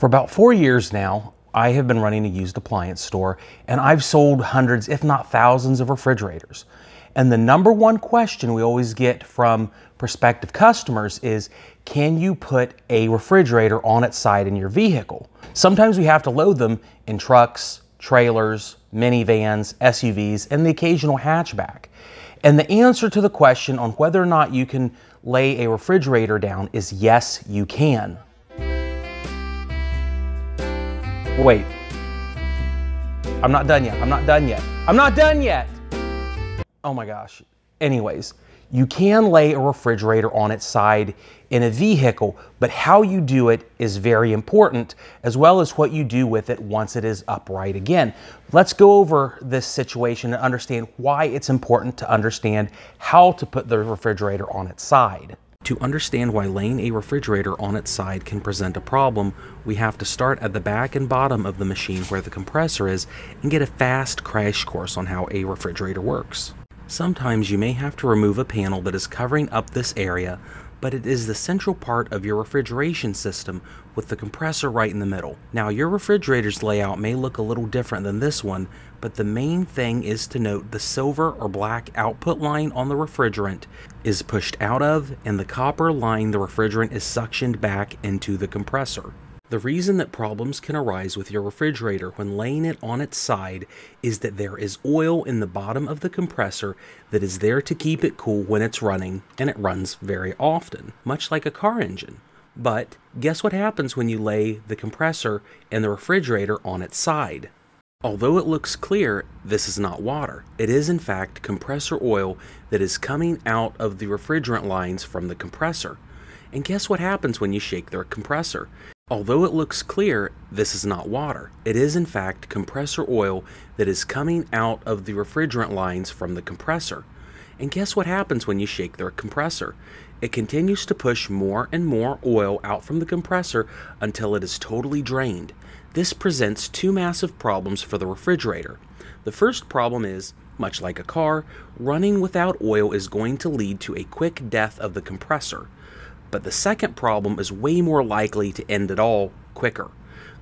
For about four years now, I have been running a used appliance store and I've sold hundreds, if not thousands, of refrigerators. And the number one question we always get from prospective customers is can you put a refrigerator on its side in your vehicle? Sometimes we have to load them in trucks, trailers, minivans, SUVs, and the occasional hatchback. And the answer to the question on whether or not you can lay a refrigerator down is yes, you can. Wait. I'm not done yet. I'm not done yet. I'm not done yet. Oh my gosh. Anyways, you can lay a refrigerator on its side in a vehicle, but how you do it is very important, as well as what you do with it once it is upright again. Let's go over this situation and understand why it's important to understand how to put the refrigerator on its side. To understand why laying a refrigerator on its side can present a problem, we have to start at the back and bottom of the machine where the compressor is and get a fast crash course on how a refrigerator works. Sometimes you may have to remove a panel that is covering up this area but it is the central part of your refrigeration system with the compressor right in the middle. Now your refrigerator's layout may look a little different than this one, but the main thing is to note the silver or black output line on the refrigerant is pushed out of and the copper line the refrigerant is suctioned back into the compressor. The reason that problems can arise with your refrigerator when laying it on its side is that there is oil in the bottom of the compressor that is there to keep it cool when it's running, and it runs very often, much like a car engine. But guess what happens when you lay the compressor and the refrigerator on its side? Although it looks clear, this is not water. It is in fact compressor oil that is coming out of the refrigerant lines from the compressor. And guess what happens when you shake the compressor? Although it looks clear, this is not water. It is in fact compressor oil that is coming out of the refrigerant lines from the compressor. And guess what happens when you shake the compressor? It continues to push more and more oil out from the compressor until it is totally drained. This presents two massive problems for the refrigerator. The first problem is, much like a car, running without oil is going to lead to a quick death of the compressor but the second problem is way more likely to end it all quicker.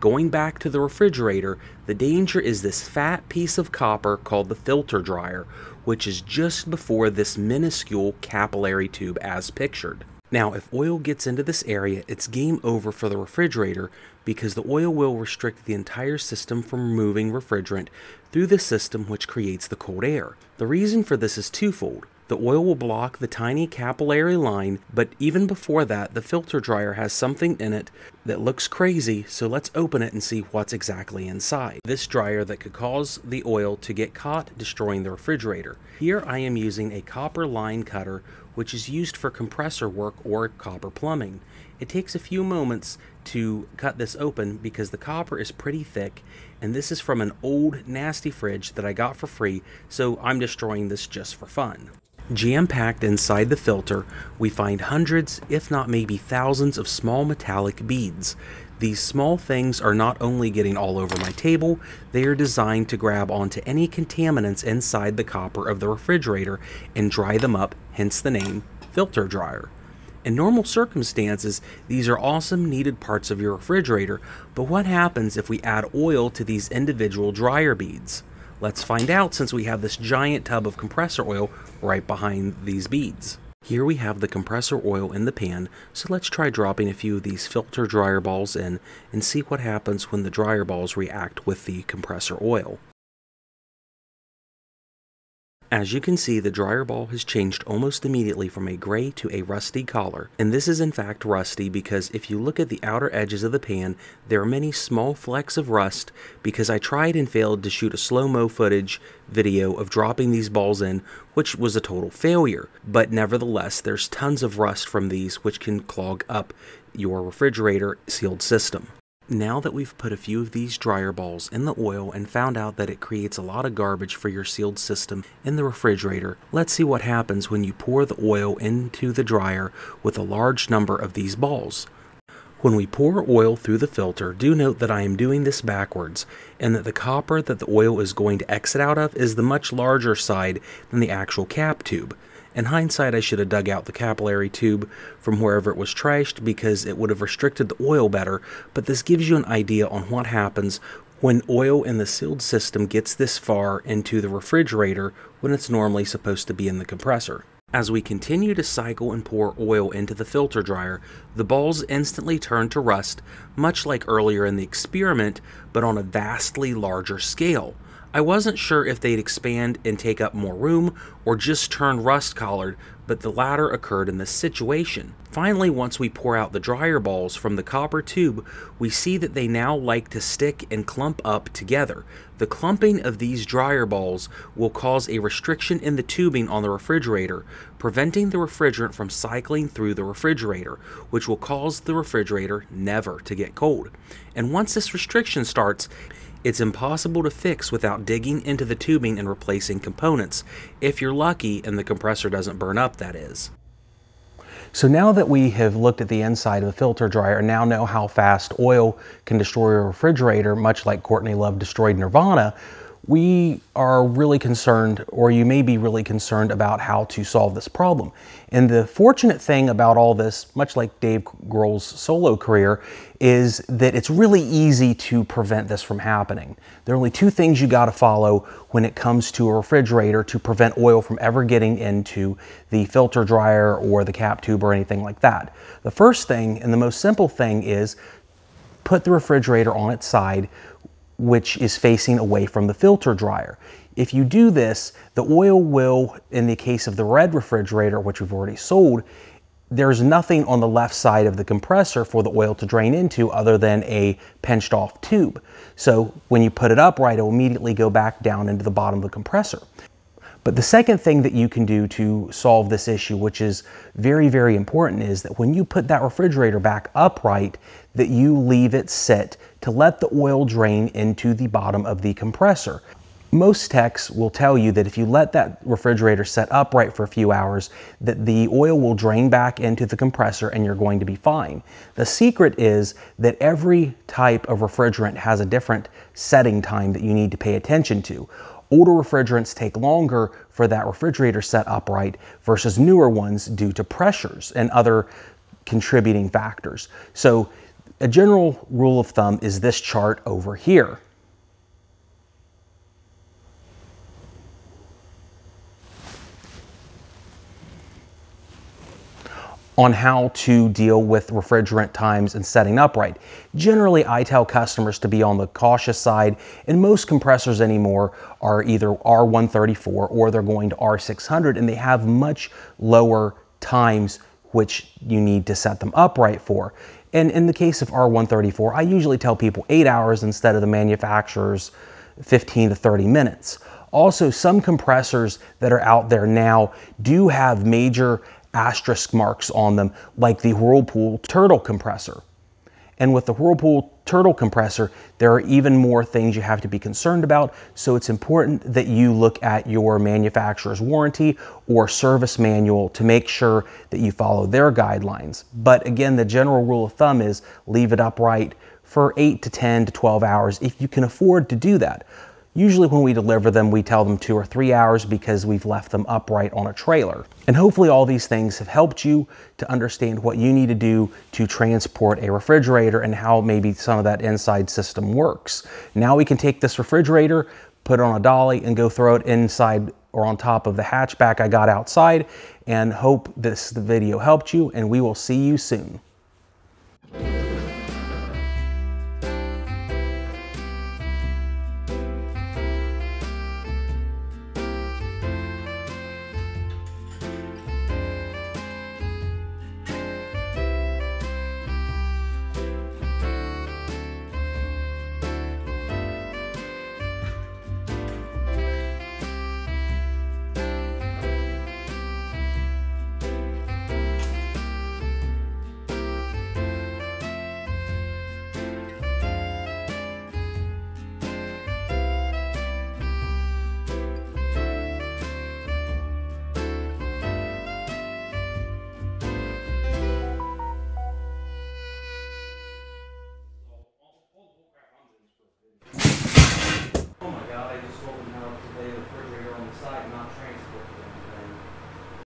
Going back to the refrigerator, the danger is this fat piece of copper called the filter dryer, which is just before this minuscule capillary tube as pictured. Now, if oil gets into this area, it's game over for the refrigerator because the oil will restrict the entire system from removing refrigerant through the system which creates the cold air. The reason for this is twofold. The oil will block the tiny capillary line, but even before that, the filter dryer has something in it that looks crazy, so let's open it and see what's exactly inside. This dryer that could cause the oil to get caught, destroying the refrigerator. Here I am using a copper line cutter, which is used for compressor work or copper plumbing. It takes a few moments to cut this open because the copper is pretty thick and this is from an old nasty fridge that I got for free so I'm destroying this just for fun. Jam-packed inside the filter, we find hundreds, if not maybe thousands, of small metallic beads. These small things are not only getting all over my table, they are designed to grab onto any contaminants inside the copper of the refrigerator and dry them up, hence the name filter dryer. In normal circumstances, these are awesome needed parts of your refrigerator, but what happens if we add oil to these individual dryer beads? Let's find out since we have this giant tub of compressor oil right behind these beads. Here we have the compressor oil in the pan, so let's try dropping a few of these filter dryer balls in and see what happens when the dryer balls react with the compressor oil. As you can see, the dryer ball has changed almost immediately from a gray to a rusty color, and this is in fact rusty because if you look at the outer edges of the pan, there are many small flecks of rust because I tried and failed to shoot a slow-mo footage video of dropping these balls in, which was a total failure. But nevertheless, there's tons of rust from these which can clog up your refrigerator sealed system. Now that we've put a few of these dryer balls in the oil and found out that it creates a lot of garbage for your sealed system in the refrigerator, let's see what happens when you pour the oil into the dryer with a large number of these balls. When we pour oil through the filter, do note that I am doing this backwards and that the copper that the oil is going to exit out of is the much larger side than the actual cap tube. In hindsight, I should have dug out the capillary tube from wherever it was trashed because it would have restricted the oil better, but this gives you an idea on what happens when oil in the sealed system gets this far into the refrigerator when it's normally supposed to be in the compressor. As we continue to cycle and pour oil into the filter dryer, the balls instantly turn to rust, much like earlier in the experiment, but on a vastly larger scale. I wasn't sure if they'd expand and take up more room or just turn rust collared, but the latter occurred in this situation. Finally, once we pour out the dryer balls from the copper tube, we see that they now like to stick and clump up together. The clumping of these dryer balls will cause a restriction in the tubing on the refrigerator, preventing the refrigerant from cycling through the refrigerator, which will cause the refrigerator never to get cold. And once this restriction starts, it's impossible to fix without digging into the tubing and replacing components, if you're lucky and the compressor doesn't burn up, that is. So now that we have looked at the inside of a filter dryer and now know how fast oil can destroy a refrigerator, much like Courtney Love destroyed Nirvana, we are really concerned, or you may be really concerned about how to solve this problem. And the fortunate thing about all this, much like Dave Grohl's solo career, is that it's really easy to prevent this from happening. There are only two things you gotta follow when it comes to a refrigerator to prevent oil from ever getting into the filter dryer or the cap tube or anything like that. The first thing and the most simple thing is put the refrigerator on its side which is facing away from the filter dryer. If you do this, the oil will, in the case of the red refrigerator, which we've already sold, there's nothing on the left side of the compressor for the oil to drain into other than a pinched off tube. So when you put it upright, it will immediately go back down into the bottom of the compressor. But the second thing that you can do to solve this issue, which is very, very important, is that when you put that refrigerator back upright, that you leave it set to let the oil drain into the bottom of the compressor. Most techs will tell you that if you let that refrigerator set upright for a few hours, that the oil will drain back into the compressor and you're going to be fine. The secret is that every type of refrigerant has a different setting time that you need to pay attention to. Older refrigerants take longer for that refrigerator set upright versus newer ones due to pressures and other contributing factors. So a general rule of thumb is this chart over here. on how to deal with refrigerant times and setting up right. Generally, I tell customers to be on the cautious side, and most compressors anymore are either R134 or they're going to R600, and they have much lower times which you need to set them upright for. And in the case of R134, I usually tell people eight hours instead of the manufacturer's 15 to 30 minutes. Also, some compressors that are out there now do have major asterisk marks on them, like the Whirlpool turtle compressor. And with the Whirlpool turtle compressor, there are even more things you have to be concerned about. So it's important that you look at your manufacturer's warranty or service manual to make sure that you follow their guidelines. But again, the general rule of thumb is leave it upright for eight to 10 to 12 hours if you can afford to do that. Usually when we deliver them, we tell them two or three hours because we've left them upright on a trailer. And hopefully all these things have helped you to understand what you need to do to transport a refrigerator and how maybe some of that inside system works. Now we can take this refrigerator, put it on a dolly and go throw it inside or on top of the hatchback I got outside and hope this video helped you and we will see you soon.